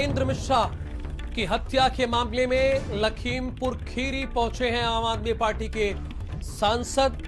नरेंद्र मिश्रा की हत्या के मामले में लखीमपुर खीरी पहुंचे हैं आम आदमी पार्टी के सांसद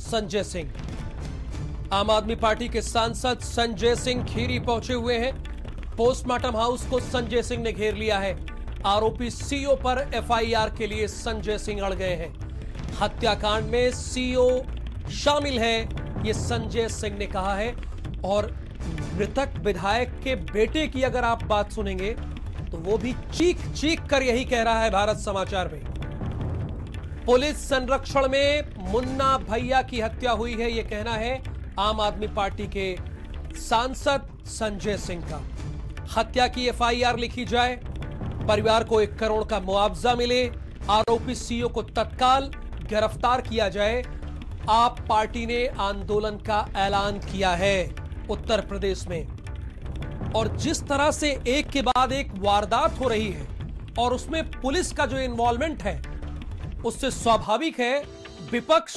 संजय सिंह आम आदमी पार्टी के सांसद संजय सिंह खीरी पहुंचे हुए हैं पोस्टमार्टम हाउस को संजय सिंह ने घेर लिया है आरोपी सीओ पर एफआईआर के लिए संजय सिंह अड़ गए हैं हत्याकांड में सीओ शामिल है ये संजय सिंह ने कहा है और मृतक विधायक के बेटे की अगर आप बात सुनेंगे तो वो भी चीख चीख कर यही कह रहा है भारत समाचार में पुलिस संरक्षण में मुन्ना भैया की हत्या हुई है यह कहना है आम आदमी पार्टी के सांसद संजय सिंह का हत्या की एफआईआर लिखी जाए परिवार को एक करोड़ का मुआवजा मिले आरोपी सीओ को तत्काल गिरफ्तार किया जाए आप पार्टी ने आंदोलन का ऐलान किया है उत्तर प्रदेश में और जिस तरह से एक के बाद एक वारदात हो रही है और उसमें पुलिस का जो इन्वॉल्वमेंट है उससे स्वाभाविक है विपक्ष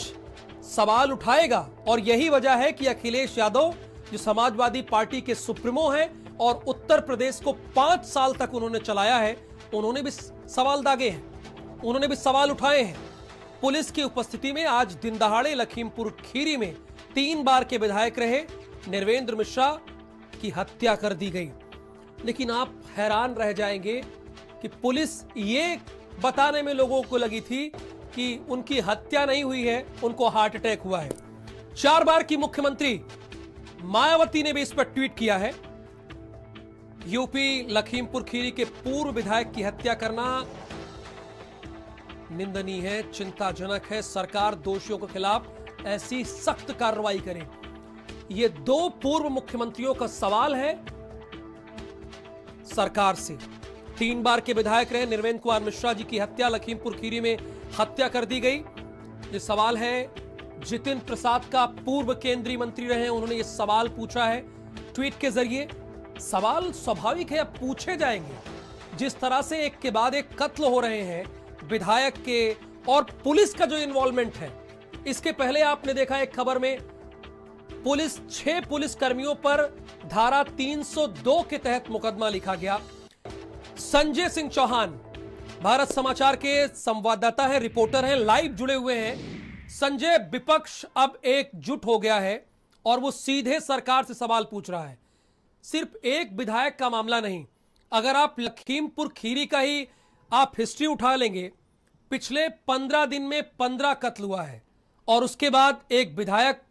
सवाल उठाएगा और यही वजह है कि अखिलेश यादव जो समाजवादी पार्टी के सुप्रीमो हैं और उत्तर प्रदेश को पांच साल तक उन्होंने चलाया है उन्होंने भी सवाल दागे हैं उन्होंने भी सवाल उठाए हैं पुलिस की उपस्थिति में आज दिन दहाड़े लखीमपुर खीरी में तीन बार के विधायक रहे निर्वेंद्र मिश्रा की हत्या कर दी गई लेकिन आप हैरान रह जाएंगे कि पुलिस ये बताने में लोगों को लगी थी कि उनकी हत्या नहीं हुई है उनको हार्ट अटैक हुआ है चार बार की मुख्यमंत्री मायावती ने भी इस पर ट्वीट किया है यूपी लखीमपुर खीरी के पूर्व विधायक की हत्या करना निंदनीय है चिंताजनक है सरकार दोषियों के खिलाफ ऐसी सख्त कार्रवाई करे ये दो पूर्व मुख्यमंत्रियों का सवाल है सरकार से तीन बार के विधायक रहे निर्वेंद्र कुमार मिश्रा जी की हत्या लखीमपुर खीरी में हत्या कर दी गई ये सवाल है जितिन प्रसाद का पूर्व केंद्रीय मंत्री रहे उन्होंने ये सवाल पूछा है ट्वीट के जरिए सवाल स्वाभाविक है अब पूछे जाएंगे जिस तरह से एक के बाद एक कत्ल हो रहे हैं विधायक के और पुलिस का जो इन्वॉल्वमेंट है इसके पहले आपने देखा एक खबर में पुलिस छह पुलिस कर्मियों पर धारा 302 के तहत मुकदमा लिखा गया संजय सिंह चौहान भारत समाचार के संवाददाता हैं रिपोर्टर हैं लाइव जुड़े हुए हैं संजय विपक्ष अब एकजुट हो गया है और वो सीधे सरकार से सवाल पूछ रहा है सिर्फ एक विधायक का मामला नहीं अगर आप लखीमपुर खीरी का ही आप हिस्ट्री उठा लेंगे पिछले पंद्रह दिन में पंद्रह कत्ल हुआ है और उसके बाद एक विधायक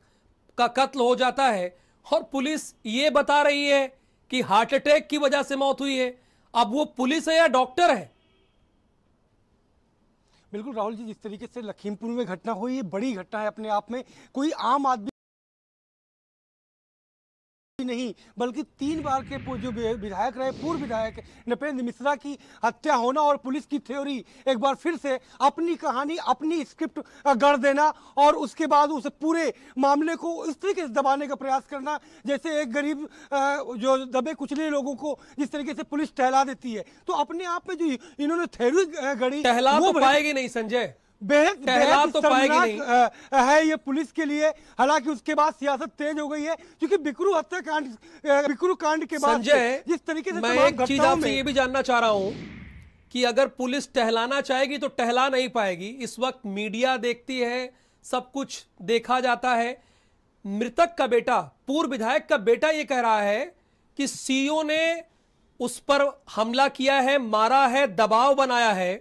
का कत्ल हो जाता है और पुलिस ये बता रही है कि हार्ट अटैक की वजह से मौत हुई है अब वो पुलिस है या डॉक्टर है बिल्कुल राहुल जी जिस तरीके से लखीमपुर में घटना हुई ये बड़ी घटना है अपने आप में कोई आम आदमी ही नहीं बल्कि तीन बार के जो विधायक रहे पूर्व विधायक नपेंद्र मिश्रा की हत्या होना और पुलिस की थ्योरी एक बार फिर से अपनी कहानी अपनी स्क्रिप्ट गढ़ देना और उसके बाद उस पूरे मामले को इस तरीके से दबाने का प्रयास करना जैसे एक गरीब जो दबे कुचले लोगों को जिस तरीके से पुलिस टहला देती है तो अपने आप में जो इन्होंने थ्योरी गढ़ी टहला तो पाएगी नहीं संजय बेहद बेहद तो नहीं। है ये पुलिस के लिए हालांकि उसके बाद सियासत तेज हो गई है क्योंकि बिक्रू हत्याकांड बिक्रू कांड के बाद जिस तरीके से मैं एक चीज आपसे ये भी जानना चाह रहा हूँ कि अगर पुलिस टहलाना चाहेगी तो टहला नहीं पाएगी इस वक्त मीडिया देखती है सब कुछ देखा जाता है मृतक का बेटा पूर्व विधायक का बेटा ये कह रहा है कि सीओ ने उस पर हमला किया है मारा है दबाव बनाया है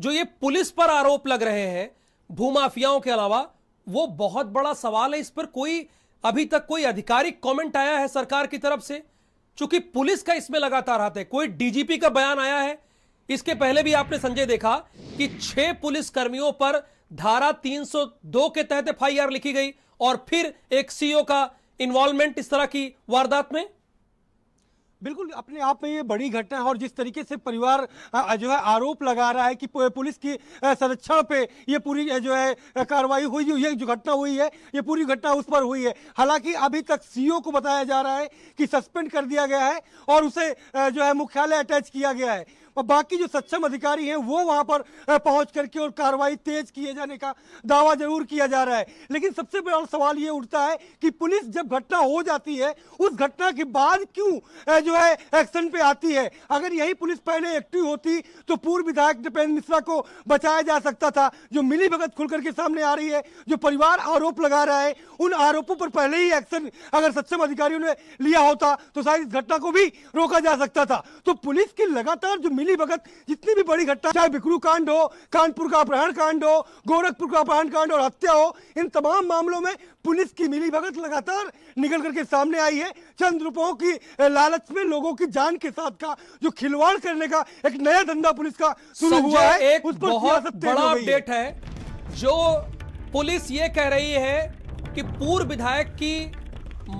जो ये पुलिस पर आरोप लग रहे हैं भूमाफियाओं के अलावा वो बहुत बड़ा सवाल है इस पर कोई अभी तक कोई आधिकारिक कमेंट आया है सरकार की तरफ से चूंकि पुलिस का इसमें लगातार हाथ है कोई डीजीपी का बयान आया है इसके पहले भी आपने संजय देखा कि छह पुलिस कर्मियों पर धारा 302 के तहत एफ लिखी गई और फिर एक सीओ e का इन्वॉल्वमेंट इस तरह की वारदात में बिल्कुल अपने आप में ये बड़ी घटना है और जिस तरीके से परिवार जो है आरोप लगा रहा है कि पुलिस की संरक्षण पे ये पूरी जो है कार्रवाई हुई ये जो घटना हुई है ये पूरी घटना उस पर हुई है हालांकि अभी तक सीओ को बताया जा रहा है कि सस्पेंड कर दिया गया है और उसे जो है मुख्यालय अटैच किया गया है और बाकी जो सक्षम अधिकारी हैं वो वहां पर पहुंच करके और कार्रवाई तेज किए जाने का दावा जरूर किया जा रहा है लेकिन सबसे बड़ा सवाल ये उठता है कि पुलिस जब घटना हो जाती है उस घटना के बाद क्यों जो है एक्शन पे आती है अगर यही पुलिस पहले एक्टिव होती तो पूर्व विधायक दीपेंद्र मिश्रा को बचाया जा सकता था जो मिली भगत खुलकर के सामने आ रही है जो परिवार आरोप लगा रहा है उन आरोपों पर पहले ही एक्शन अगर सक्षम अधिकारियों ने लिया होता तो शायद इस घटना को भी रोका जा सकता था तो पुलिस की लगातार जो मिली पहली वक्त जितनी भी बड़ी घटना चाहे बिकरू कांड हो कानपुर का अपहरण कांड हो गोरखपुर का अपहरण कांड और हत्या हो इन तमाम मामलों में पुलिस की मिली भगत लगातार निकल करके सामने आई है चंद रुपयों की लालच में लोगों की जान के साथ का जो खिलवाड़ करने का एक नया धंधा पुलिस का शुरू हुआ है एक उस पर बहुत बड़ा अपडेट है जो पुलिस ये कह रही है कि पूर्व विधायक की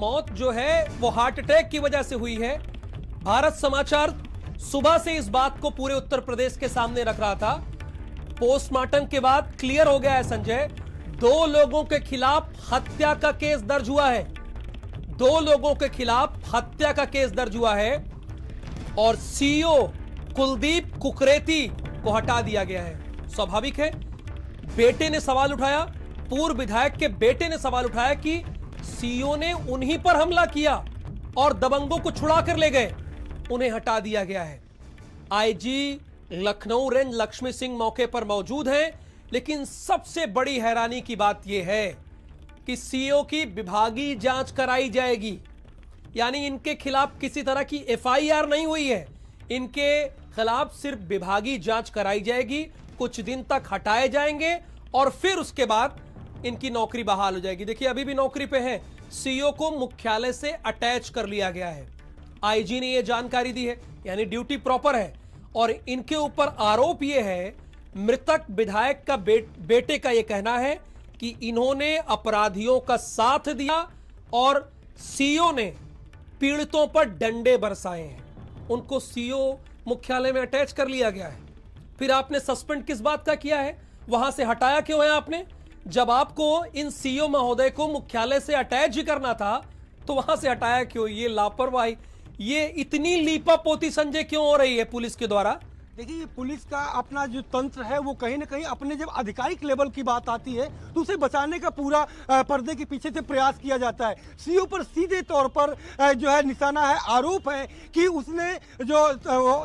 मौत जो है वो हार्ट अटैक की वजह से हुई है भारत समाचार सुबह से इस बात को पूरे उत्तर प्रदेश के सामने रख रहा था पोस्टमार्टम के बाद क्लियर हो गया है संजय दो लोगों के खिलाफ हत्या का केस दर्ज हुआ है दो लोगों के खिलाफ हत्या का केस दर्ज हुआ है और सीईओ कुलदीप कुकरेती को हटा दिया गया है स्वाभाविक है बेटे ने सवाल उठाया पूर्व विधायक के बेटे ने सवाल उठाया कि सीईओ ने उन्हीं पर हमला किया और दबंगों को छुड़ा कर ले गए उन्हें हटा दिया गया है आईजी लखनऊ रेंज लक्ष्मी सिंह मौके पर मौजूद हैं लेकिन सबसे बड़ी हैरानी की बात यह है कि सीओ e की विभागीय जांच कराई जाएगी यानी इनके खिलाफ किसी तरह की एफआईआर नहीं हुई है इनके खिलाफ सिर्फ विभागीय जांच कराई जाएगी कुछ दिन तक हटाए जाएंगे और फिर उसके बाद इनकी नौकरी बहाल हो जाएगी देखिए अभी भी नौकरी पे हैं सीईओ e को मुख्यालय से अटैच कर लिया गया है आईजी ने यह जानकारी दी है यानी ड्यूटी प्रॉपर है और इनके ऊपर आरोप यह है मृतक विधायक का बे, बेटे का यह कहना है कि इन्होंने अपराधियों का साथ दिया और सीओ ने पीड़ितों पर डंडे बरसाए हैं उनको सीओ मुख्यालय में अटैच कर लिया गया है फिर आपने सस्पेंड किस बात का किया है वहां से हटाया क्यों है आपने जब आपको इन सीओ महोदय को मुख्यालय से अटैच ही करना था तो वहां से हटाया क्यों ये लापरवाही ये इतनी लीपा पोती संजय क्यों हो रही है पुलिस के द्वारा देखिए ये पुलिस का अपना जो तंत्र है वो कहीं ना कहीं अपने जब आधिकारिक लेवल की बात आती है तो उसे बचाने का पूरा पर्दे के पीछे से प्रयास किया जाता है सीओ पर सीधे तौर पर जो है निशाना है आरोप है कि उसने जो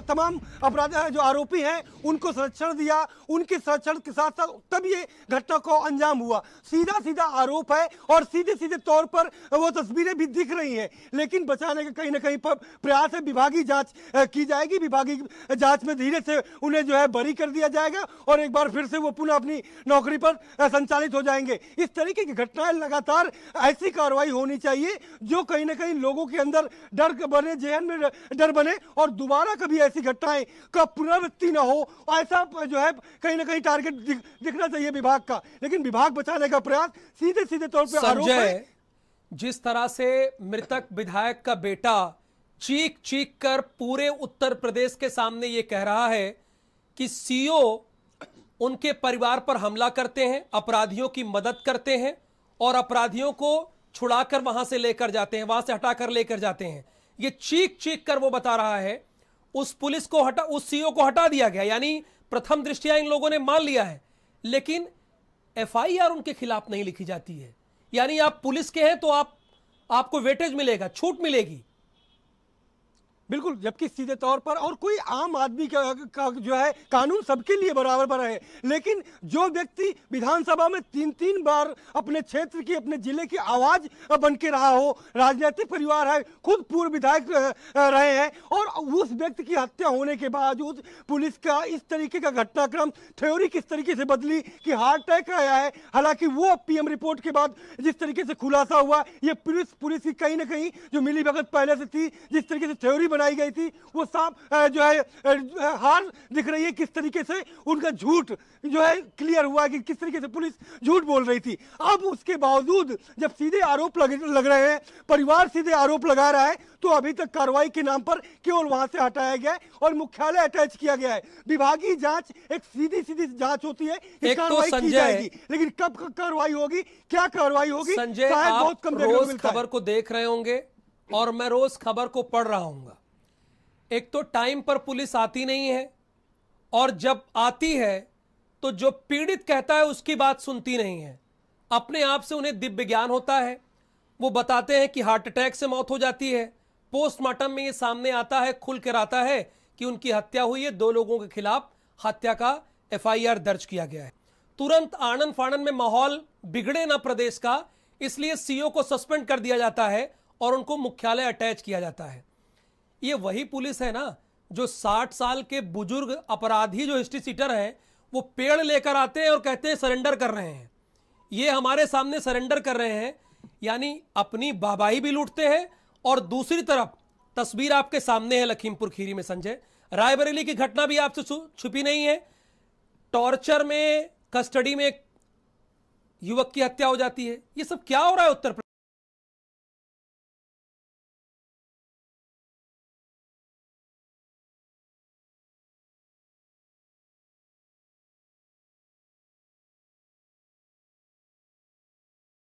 तमाम अपराध जो आरोपी हैं उनको संरक्षण दिया उनके संरक्षण के साथ साथ तब ये घटना को अंजाम हुआ सीधा सीधा आरोप है और सीधे सीधे तौर पर वो तस्वीरें भी दिख रही हैं लेकिन बचाने का कहीं ना कहीं प्रयास है विभागीय जाँच की जाएगी विभागीय जाँच में धीरे से उन्हें जो है बरी कर दिया जाएगा और एक बार फिर से वो पुनः अपनी नौकरी पर संचालित हो जाएंगे इस तरीके की घटनाएं लगातार ऐसी कार्रवाई होनी चाहिए जो कहीं ना कहीं लोगों के अंदर डर बने जेहन में डर बने और दोबारा कभी ऐसी घटनाएं का पुनरावृत्ति ना हो ऐसा जो है कहीं ना कहीं टारगेट दिखना चाहिए विभाग का लेकिन विभाग बचाने का प्रयास सीधे सीधे तौर पर आरोप है जिस तरह से मृतक विधायक का बेटा चीख चीख कर पूरे उत्तर प्रदेश के सामने ये कह रहा है कि सीओ उनके परिवार पर हमला करते हैं अपराधियों की मदद करते हैं और अपराधियों को छुड़ाकर वहां से लेकर जाते हैं वहां से हटाकर लेकर जाते हैं ये चीख चीख कर वो बता रहा है उस पुलिस को हटा उस सीओ को हटा दिया गया यानी प्रथम दृष्टिया इन लोगों ने मान लिया है लेकिन एफआईआर उनके खिलाफ नहीं लिखी जाती है यानी आप पुलिस के हैं तो आप आपको वेटेज मिलेगा छूट मिलेगी बिल्कुल जबकि सीधे तौर पर और कोई आम आदमी का, का जो है कानून सबके लिए बराबर पर है लेकिन जो व्यक्ति विधानसभा में तीन तीन बार अपने क्षेत्र की अपने जिले की आवाज़ बन के रहा हो राजनीतिक परिवार है खुद पूर्व विधायक रहे हैं और उस व्यक्ति की हत्या होने के बावजूद पुलिस का इस तरीके का घटनाक्रम थ्योरी किस तरीके से बदली कि हार्ट अटैक आया है हालांकि वो पीएम रिपोर्ट के बाद जिस तरीके से खुलासा हुआ ये पुलिस पुलिस की कहीं ना कहीं जो मिली भगत पहले से थी जिस तरीके से थ्योरी बनाई गई थी वो साफ जो है हार दिख रही है किस तरीके से उनका झूठ जो है क्लियर हुआ कि किस तरीके से पुलिस झूठ बोल रही थी अब उसके बावजूद जब सीधे आरोप लग, लग रहे हैं परिवार सीधे आरोप लगा रहा है तो अभी तक कार्रवाई के नाम पर केवल वहां से हटाया गया है और मुख्यालय अटैच किया गया है विभागीय जांच एक सीधी सीधी जांच होती है कि तो कार्रवाई तो की जाएगी लेकिन कब कार्रवाई होगी क्या कार्रवाई होगी संजय बहुत कम रोज खबर को देख रहे होंगे और मैं रोज खबर को पढ़ रहा हूंगा एक तो टाइम पर पुलिस आती नहीं है और जब आती है तो जो पीड़ित कहता है उसकी बात सुनती नहीं है अपने आप से उन्हें दिव्य ज्ञान होता है वो बताते हैं कि हार्ट अटैक से मौत हो जाती है पोस्टमार्टम में ये सामने आता है खुल कर आता है कि उनकी हत्या हुई है दो लोगों के खिलाफ हत्या का एफआईआर दर्ज किया गया है तुरंत आनंद फानन में माहौल बिगड़े ना प्रदेश का इसलिए सीओ को सस्पेंड कर दिया जाता है और उनको मुख्यालय अटैच किया जाता है ये वही पुलिस है ना जो 60 साल के बुजुर्ग अपराधी जो हिस्ट्री सीटर हैं वो पेड़ लेकर आते हैं और कहते हैं सरेंडर कर रहे हैं ये हमारे सामने सरेंडर कर रहे हैं यानी अपनी बाबाई भी लूटते हैं और दूसरी तरफ तस्वीर आपके सामने है लखीमपुर खीरी में संजय रायबरेली की घटना भी आपसे छुपी नहीं है टॉर्चर में कस्टडी में युवक की हत्या हो जाती है ये सब क्या हो रहा है उत्तर प्रदेश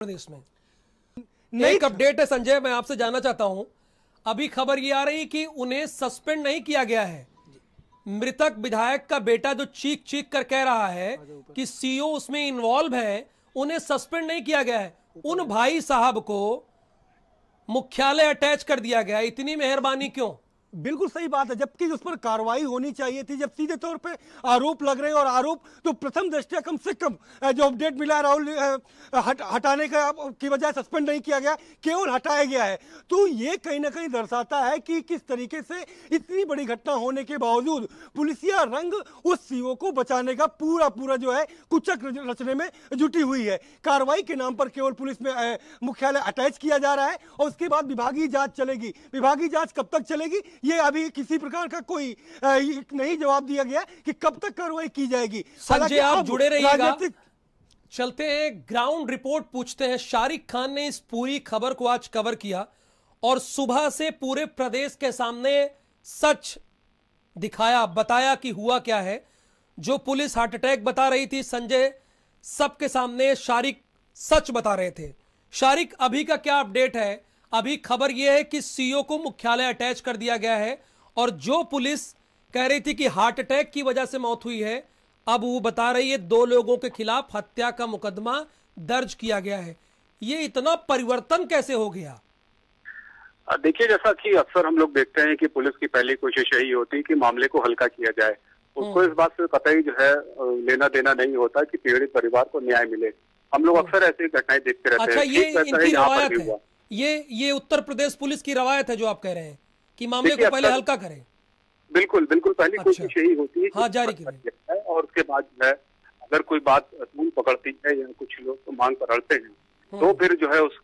प्रदेश में एक अपडेट है संजय मैं आपसे जानना चाहता हूं अभी खबर ये आ रही कि उन्हें सस्पेंड नहीं किया गया है मृतक विधायक का बेटा जो चीख चीख कर कह रहा है कि सीओ उसमें इन्वॉल्व है उन्हें सस्पेंड नहीं किया गया है उन भाई साहब को मुख्यालय अटैच कर दिया गया इतनी मेहरबानी क्यों बिल्कुल सही बात है जबकि उस पर कार्रवाई होनी चाहिए थी जब सीधे तौर पे आरोप लग रहे हैं और आरोप तो प्रथम दृष्टिया कम से कम जो अपडेट मिला है राहुल हट, हटाने का की वजह सस्पेंड नहीं किया गया केवल हटाया गया है तो ये कहीं ना कहीं दर्शाता है कि किस तरीके से इतनी बड़ी घटना होने के बावजूद पुलिसिया रंग उस सीओ को बचाने का पूरा पूरा जो है कुचक रचने में जुटी हुई है कार्रवाई के नाम पर केवल पुलिस में मुख्यालय अटैच किया जा रहा है और उसके बाद विभागीय जाँच चलेगी विभागीय जाँच कब तक चलेगी ये अभी किसी प्रकार का कोई नहीं जवाब दिया गया कि कब तक कार्रवाई की जाएगी संजय आप जुड़े रहिएगा चलते हैं ग्राउंड रिपोर्ट पूछते हैं शारिक खान ने इस पूरी खबर को आज कवर किया और सुबह से पूरे प्रदेश के सामने सच दिखाया बताया कि हुआ क्या है जो पुलिस हार्ट अटैक बता रही थी संजय सबके सामने शारिक सच बता रहे थे शारिक अभी का क्या अपडेट है अभी खबर यह है कि सीओ को मुख्यालय अटैच कर दिया गया है और जो पुलिस कह रही थी कि हार्ट अटैक की वजह से मौत हुई है अब वो बता रही है दो लोगों के खिलाफ हत्या का मुकदमा दर्ज किया गया है ये इतना परिवर्तन कैसे हो गया देखिए जैसा कि अक्सर हम लोग देखते हैं कि पुलिस की पहली कोशिश यही होती है कि मामले को हल्का किया जाए उसको हम्म। इस बात से पता ही जो है लेना देना नहीं होता कि पीड़ित परिवार को न्याय मिले हम लोग हम्म। अक्सर ऐसी घटनाएं देखते रहते अच्छा, हैं ये इनकी रवायत है ये ये उत्तर प्रदेश पुलिस की रवायत है जो आप कह रहे हैं कि मामले को पहले हल्का करें बिल्कुल बिल्कुल पहली अच्छा। कोशिश यही होती है हाँ जारी करें और उसके बाद जो है अगर कोई बात धूल पकड़ती है या कुछ लोग तो मांग पर अड़ते हैं हाँ। तो फिर जो है उस,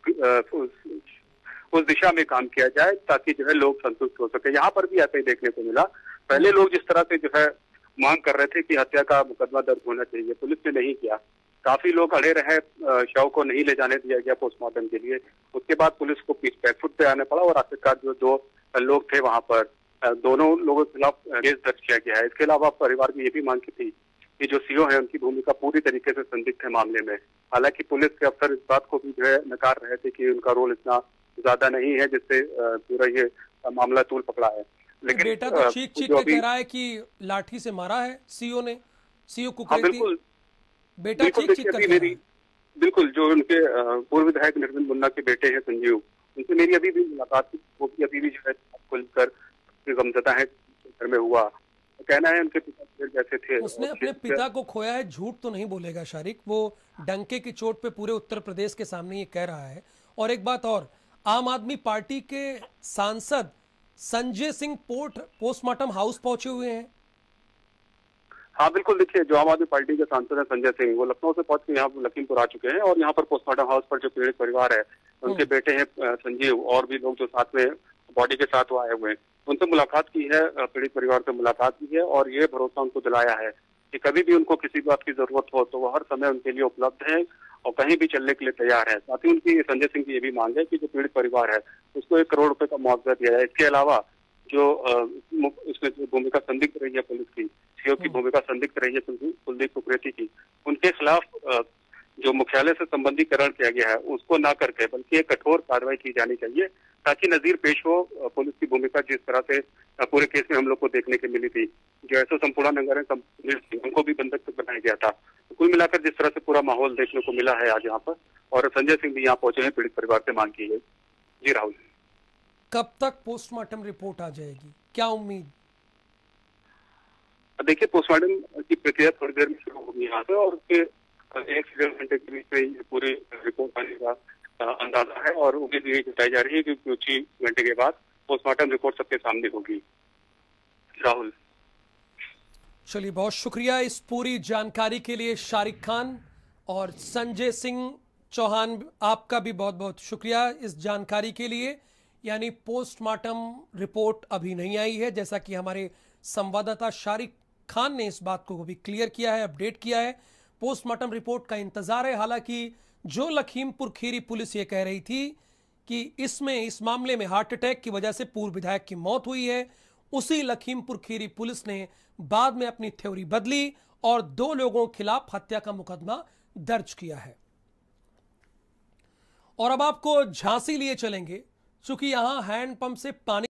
उस उस दिशा में काम किया जाए ताकि जो है लोग संतुष्ट हो सके यहाँ पर भी ऐसा ही देखने को मिला पहले हाँ। लोग जिस तरह से जो है मांग कर रहे थे कि हत्या का मुकदमा दर्ज होना चाहिए पुलिस ने नहीं किया काफी लोग अड़े रहे शव को नहीं ले जाने दिया गया पोस्टमार्टम के लिए उसके बाद पुलिस को पीछ बैकफुट पे आना पड़ा और आखिरकार जो दो लोग थे वहां पर दोनों लोगों के खिलाफ केस दर्ज किया गया है इसके अलावा परिवार की ये भी मांग की थी कि जो सीओ है उनकी भूमिका पूरी तरीके से संदिग्ध है मामले में हालांकि पुलिस के अफसर इस बात को भी जो है नकार रहे थे कि उनका रोल इतना ज्यादा नहीं है जिससे पूरा ये मामला तूल पकड़ा है लेकिन बेटा तो चीख चीख के कह रहा है कि लाठी से मारा है सीओ ने सीओ को हाँ बिल्कुल बेटा ठीक ठीक कर मेरी बिल्कुल जो उनके पूर्व विधायक निर्मल मुन्ना के बेटे हैं संजीव उनसे मेरी अभी भी मुलाकात वो भी अभी भी जो है खुलकर गमजता है घर में हुआ तो कहना है उनके पिता जैसे थे उसने अपने पिता को खोया है झूठ तो नहीं बोलेगा शारिक वो डंके की चोट पे पूरे उत्तर प्रदेश के सामने ये कह रहा है और एक बात और आम आदमी पार्टी के सांसद Sanjay Singh port postmortem house पहुंचे हुए हैं हाँ बिल्कुल देखिए जो आम आदमी पार्टी के सांसद हैं संजय सिंह वो लखनऊ से पहुंच के यहाँ लखीमपुर आ चुके हैं और यहाँ पर पोस्टमार्टम हाउस पर जो पीड़ित परिवार है हम्म। उनके बेटे हैं संजीव और भी लोग जो साथ में बॉडी के साथ वो आए हुए हैं उनसे मुलाकात की है पीड़ित परिवार से मुलाकात की है और ये भरोसा उनको दिलाया है कि कभी भी उनको किसी बात की जरूरत हो तो वो हर समय उनके लिए उपलब्ध है और कहीं भी चलने के लिए तैयार है साथ ही उनकी संजय सिंह की ये भी मांग है कि जो पीड़ित परिवार है उसको एक करोड़ रुपए का मुआवजा दिया जाए इसके अलावा जो इसमें जो भूमिका संदिग्ध रही है पुलिस की सीओ की हाँ। भूमिका संदिग्ध रही है कुलदीप कुकरेती की उनके खिलाफ जो मुख्यालय से संबंधीकरण किया गया है उसको ना करके बल्कि एक कठोर कार्रवाई की जानी चाहिए ताकि नजीर पेश हो पुलिस की भूमिका जिस तरह से पूरे केस में हम लोग को देखने के मिली थी जो ऐसा संपूर्ण नगर है उनको भी बंधक बनाया गया था कुल मिलाकर जिस तरह से पूरा माहौल देखने को मिला है आज यहाँ पर और संजय सिंह भी यहाँ पहुंचे हैं पीड़ित परिवार से मांग की गई जी राहुल कब तक पोस्टमार्टम रिपोर्ट आ जाएगी क्या उम्मीद देखिए पोस्टमार्टम की प्रक्रिया थोड़ी देर में शुरू होगी यहाँ पे और उसके एक से डेढ़ घंटे के बीच में पूरे रिपोर्ट आने का अंदाजा है और उम्मीद यही जताई जा रही है कि कुछ ही घंटे के बाद पोस्टमार्टम रिपोर्ट सबके सामने होगी राहुल चलिए बहुत शुक्रिया इस पूरी जानकारी के लिए शारिक खान और संजय सिंह चौहान आपका भी बहुत बहुत शुक्रिया इस जानकारी के लिए यानी पोस्टमार्टम रिपोर्ट अभी नहीं आई है जैसा कि हमारे संवाददाता शारिक खान ने इस बात को भी क्लियर किया है अपडेट किया है पोस्टमार्टम रिपोर्ट का इंतजार है हालांकि जो लखीमपुर खीरी पुलिस ये कह रही थी कि इसमें इस मामले में हार्ट अटैक की वजह से पूर्व विधायक की मौत हुई है उसी लखीमपुर खीरी पुलिस ने बाद में अपनी थ्योरी बदली और दो लोगों के खिलाफ हत्या का मुकदमा दर्ज किया है और अब आपको झांसी लिए चलेंगे चूंकि यहां हैंडपंप से पानी